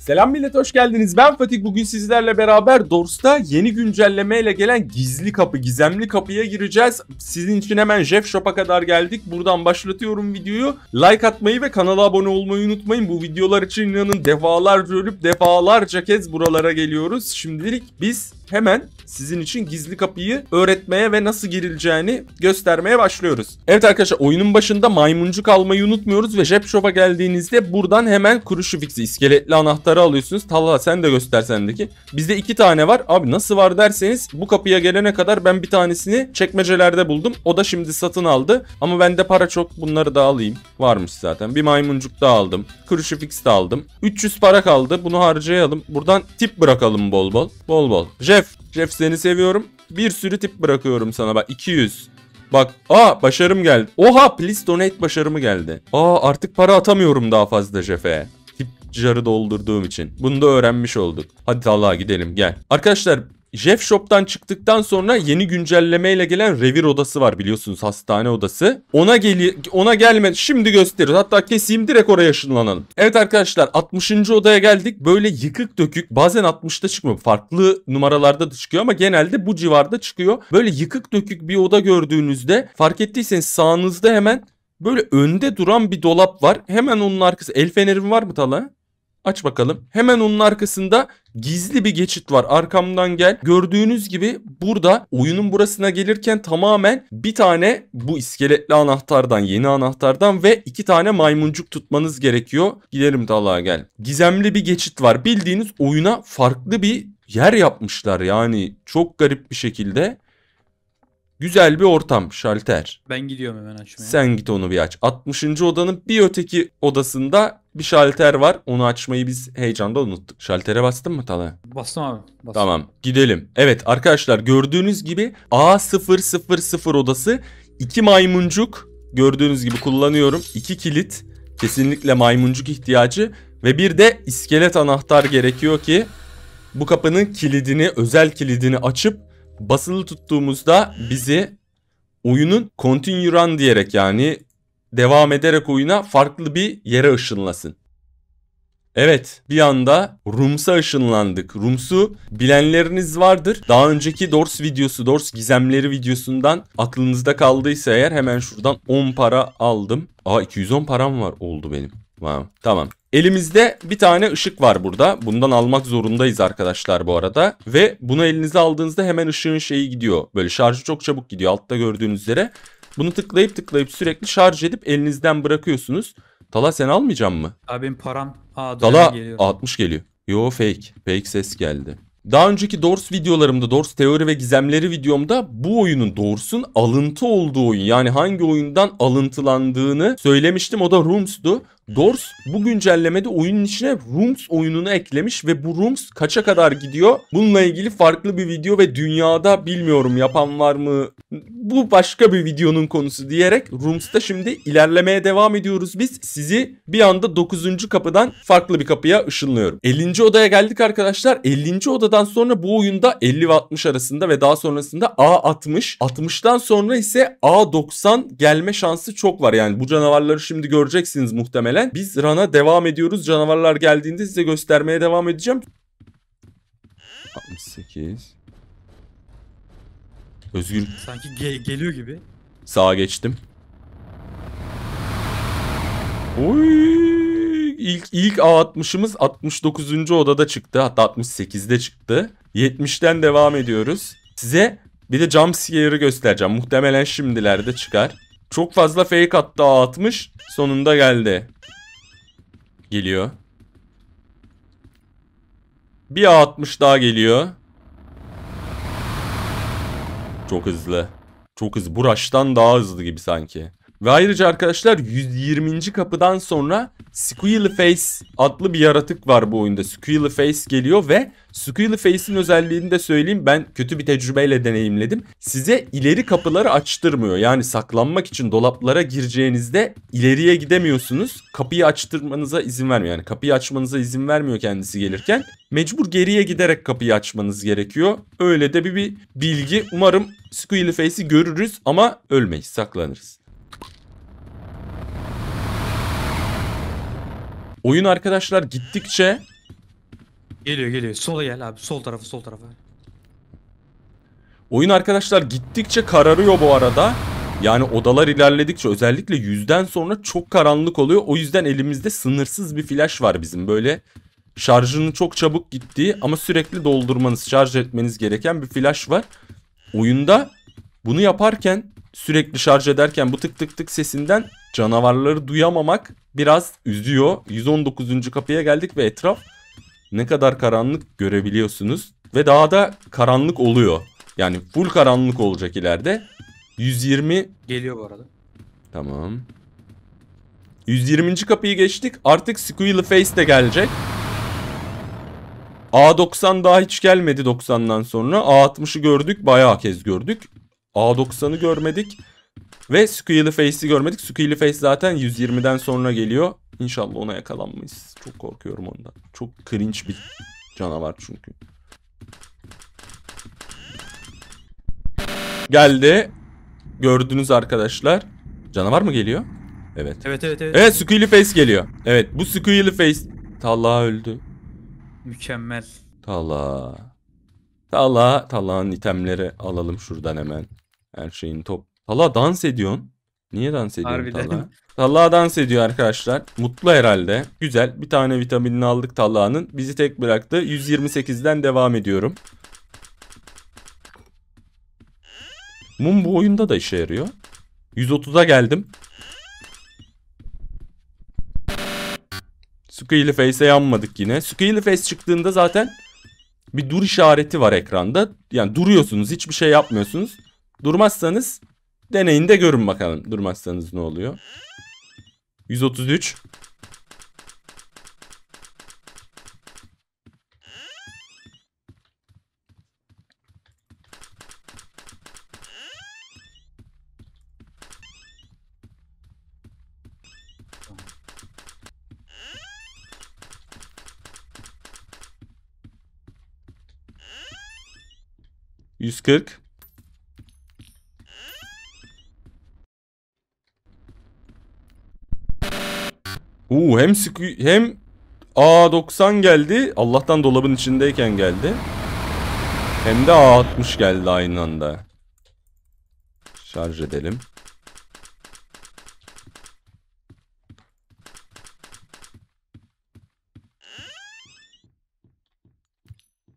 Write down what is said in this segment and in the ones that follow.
Selam millet hoş geldiniz. Ben Fatih. Bugün sizlerle beraber Dors'ta yeni güncellemeyle gelen gizli kapı, gizemli kapıya gireceğiz. Sizin için hemen Jeff Shop'a kadar geldik. Buradan başlatıyorum videoyu. Like atmayı ve kanala abone olmayı unutmayın. Bu videolar için inanın defalarca ölüp defalarca kez buralara geliyoruz. Şimdilik biz hemen sizin için gizli kapıyı öğretmeye ve nasıl girileceğini göstermeye başlıyoruz. Evet arkadaşlar oyunun başında maymuncuk almayı unutmuyoruz ve Jeff Shop'a geldiğinizde buradan hemen kuruşu fixi, iskeletli anahtar anahtarı alıyorsunuz. Talha sen de göster göstersendeki. Bizde iki tane var. Abi nasıl var derseniz bu kapıya gelene kadar ben bir tanesini çekmecelerde buldum. O da şimdi satın aldı. Ama bende para çok bunları da alayım. Varmış zaten. Bir maymuncuk da aldım. Crucifix de aldım. 300 para kaldı. Bunu harcayalım. Buradan tip bırakalım bol bol. Bol bol. Jeff. Jeff seni seviyorum. Bir sürü tip bırakıyorum sana. Bak 200. Bak aa başarım geldi. Oha please donate başarımı geldi. Aa artık para atamıyorum daha fazla Jeff'e jarı doldurduğum için. Bunu da öğrenmiş olduk. Hadi Talha gidelim gel. Arkadaşlar Jeff Shop'tan çıktıktan sonra yeni güncellemeyle gelen revir odası var biliyorsunuz hastane odası. Ona geli ona gelme şimdi gösterir. Hatta keseyim direkt oraya ışınlanalım. Evet arkadaşlar 60. odaya geldik. Böyle yıkık dökük bazen 60'ta çıkmıyor. Farklı numaralarda da çıkıyor ama genelde bu civarda çıkıyor. Böyle yıkık dökük bir oda gördüğünüzde fark ettiyseniz sağınızda hemen böyle önde duran bir dolap var. Hemen onun arkası. El fenerim var mı Tala? Aç bakalım. Hemen onun arkasında gizli bir geçit var. Arkamdan gel. Gördüğünüz gibi burada oyunun burasına gelirken tamamen bir tane bu iskeletli anahtardan, yeni anahtardan ve iki tane maymuncuk tutmanız gerekiyor. Gidelim dalağa gel. Gizemli bir geçit var. Bildiğiniz oyuna farklı bir yer yapmışlar yani çok garip bir şekilde. Güzel bir ortam şalter. Ben gidiyorum hemen açmaya. Sen git onu bir aç. 60. odanın bir öteki odasında bir şalter var. Onu açmayı biz heyecanda unuttuk. Şaltere bastın mı Talha? Bastım abi. Bastım. Tamam gidelim. Evet arkadaşlar gördüğünüz gibi A000 odası iki maymuncuk gördüğünüz gibi kullanıyorum. iki kilit kesinlikle maymuncuk ihtiyacı ve bir de iskelet anahtar gerekiyor ki bu kapının kilidini özel kilidini açıp basılı tuttuğumuzda bizi oyunun continue run diyerek yani devam ederek oyuna farklı bir yere ışınlasın. Evet bir anda Rums'a ışınlandık. Rums'u bilenleriniz vardır. Daha önceki Dors videosu, Dors gizemleri videosundan aklınızda kaldıysa eğer hemen şuradan 10 para aldım. Aa 210 param var oldu benim. Wow. Tamam. Elimizde bir tane ışık var burada. Bundan almak zorundayız arkadaşlar bu arada. Ve bunu elinize aldığınızda hemen ışığın şeyi gidiyor. Böyle şarjı çok çabuk gidiyor altta gördüğünüz üzere. Bunu tıklayıp tıklayıp sürekli şarj edip elinizden bırakıyorsunuz. Tala sen almayacaksın mı? Abim param. Aa, Dala geliyor. 60 geliyor. Yo fake. Fake ses geldi. Daha önceki Doors videolarımda, Doors teori ve gizemleri videomda bu oyunun Doors'un alıntı olduğu oyun yani hangi oyundan alıntılandığını söylemiştim. O da Rooms'du. Doors bu güncellemede oyunun içine Rooms oyununu eklemiş ve bu Rooms kaça kadar gidiyor? Bununla ilgili farklı bir video ve dünyada bilmiyorum yapan var mı bu başka bir videonun konusu diyerek Rooms'ta şimdi ilerlemeye devam ediyoruz. Biz sizi bir anda 9. kapıdan farklı bir kapıya ışınlıyorum. 50. odaya geldik arkadaşlar. 50. odadan sonra bu oyunda 50 ve 60 arasında ve daha sonrasında A60. 60'tan sonra ise A90 gelme şansı çok var. Yani bu canavarları şimdi göreceksiniz muhtemelen. Biz rana devam ediyoruz. Canavarlar geldiğinde size göstermeye devam edeceğim. 68 Özgür. Sanki ge geliyor gibi. Sağa geçtim. Oy! İlk, ilk A60'ımız 69. odada çıktı. Hatta 68'de çıktı. 70'ten devam ediyoruz. Size bir de jump scare'ı göstereceğim. Muhtemelen şimdilerde çıkar. Çok fazla fake attı A60. Sonunda geldi. Geliyor. Bir A60 daha geliyor. Çok hızlı. Çok hızlı. Bu rush'tan daha hızlı gibi sanki. Ve ayrıca arkadaşlar 120. kapıdan sonra Squealy adlı bir yaratık var bu oyunda. Squealy geliyor ve Squealy özelliğini de söyleyeyim. Ben kötü bir tecrübeyle deneyimledim. Size ileri kapıları açtırmıyor. Yani saklanmak için dolaplara gireceğinizde ileriye gidemiyorsunuz. Kapıyı açtırmanıza izin vermiyor. Yani kapıyı açmanıza izin vermiyor kendisi gelirken. Mecbur geriye giderek kapıyı açmanız gerekiyor. Öyle de bir, bir bilgi. Umarım Squealy görürüz ama ölmeyiz, saklanırız. Oyun arkadaşlar gittikçe... Geliyor geliyor. Sola gel abi. Sol tarafı sol tarafı. Oyun arkadaşlar gittikçe kararıyor bu arada. Yani odalar ilerledikçe özellikle yüzden sonra çok karanlık oluyor. O yüzden elimizde sınırsız bir flash var bizim böyle şarjının çok çabuk gittiği ama sürekli doldurmanız, şarj etmeniz gereken bir flash var. Oyunda bunu yaparken sürekli şarj ederken bu tık tık tık sesinden canavarları duyamamak biraz üzüyor. 119. kapıya geldik ve etraf ne kadar karanlık görebiliyorsunuz. Ve daha da karanlık oluyor. Yani full karanlık olacak ileride. 120... Geliyor bu arada. Tamam. 120. kapıyı geçtik. Artık Squealy Face de gelecek. A90 daha hiç gelmedi 90'dan sonra. A60'ı gördük. Bayağı kez gördük. A90'ı görmedik. Ve Squealy Face'i görmedik. Squealy Face zaten 120'den sonra geliyor. İnşallah ona yakalanmayız. Çok korkuyorum ondan. Çok cringe bir canavar çünkü. Geldi. Gördünüz arkadaşlar. Canavar mı geliyor? Evet. Evet evet evet. Evet Squealy Face geliyor. Evet bu Squealy Face. Talha öldü. Mükemmel. Talha. Tala, Tala'nın itemleri alalım şuradan hemen. Her şeyin top. Tala dans ediyorsun. Niye dans ediyorsun Tala? Tala dans ediyor arkadaşlar. Mutlu herhalde. Güzel. Bir tane vitaminini aldık Tala'nın. Bizi tek bıraktı. 128'den devam ediyorum. Mum bu oyunda da işe yarıyor. 130'a geldim. Squealy Face'e yanmadık yine. Squealy Face çıktığında zaten bir dur işareti var ekranda. Yani duruyorsunuz hiçbir şey yapmıyorsunuz. Durmazsanız deneyinde görün bakalım. Durmazsanız ne oluyor? 133. 140. Uuu hem hem A90 geldi. Allah'tan dolabın içindeyken geldi. Hem de A60 geldi aynı anda. Şarj edelim.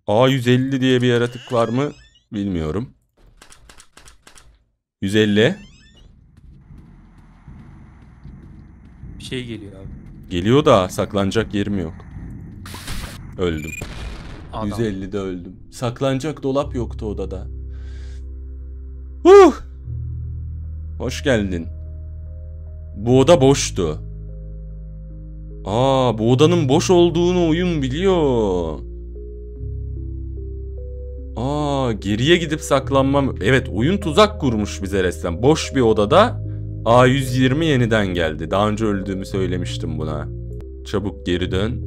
A150 diye bir yaratık var mı? Bilmiyorum. 150. Bir şey geliyor abi. Geliyor da saklanacak yerim yok. Öldüm. Adam. 150'de öldüm. Saklanacak dolap yoktu odada. Huh! Hoş geldin. Bu oda boştu. Aa, bu odanın boş olduğunu oyun biliyor. Aa geriye gidip saklanmam. Evet oyun tuzak kurmuş bize resmen. Boş bir odada A120 yeniden geldi. Daha önce öldüğümü söylemiştim buna. Çabuk geri dön.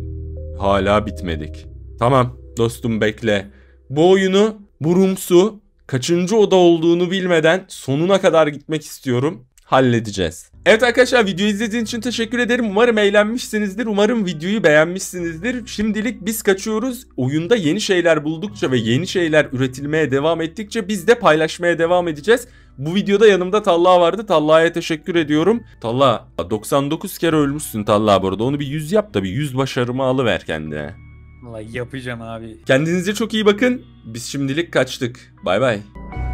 Hala bitmedik. Tamam dostum bekle. Bu oyunu burumsu, rumsu kaçıncı oda olduğunu bilmeden sonuna kadar gitmek istiyorum halledeceğiz. Evet arkadaşlar videoyu izlediğiniz için teşekkür ederim. Umarım eğlenmişsinizdir. Umarım videoyu beğenmişsinizdir. Şimdilik biz kaçıyoruz. Oyunda yeni şeyler buldukça ve yeni şeyler üretilmeye devam ettikçe biz de paylaşmaya devam edeceğiz. Bu videoda yanımda Talla vardı. Talla'ya teşekkür ediyorum. Talla 99 kere ölmüşsün Talla bu arada. Onu bir 100 yap da bir 100 başarımı alıver kendine. Vallahi yapacağım abi. Kendinize çok iyi bakın. Biz şimdilik kaçtık. Bay bay.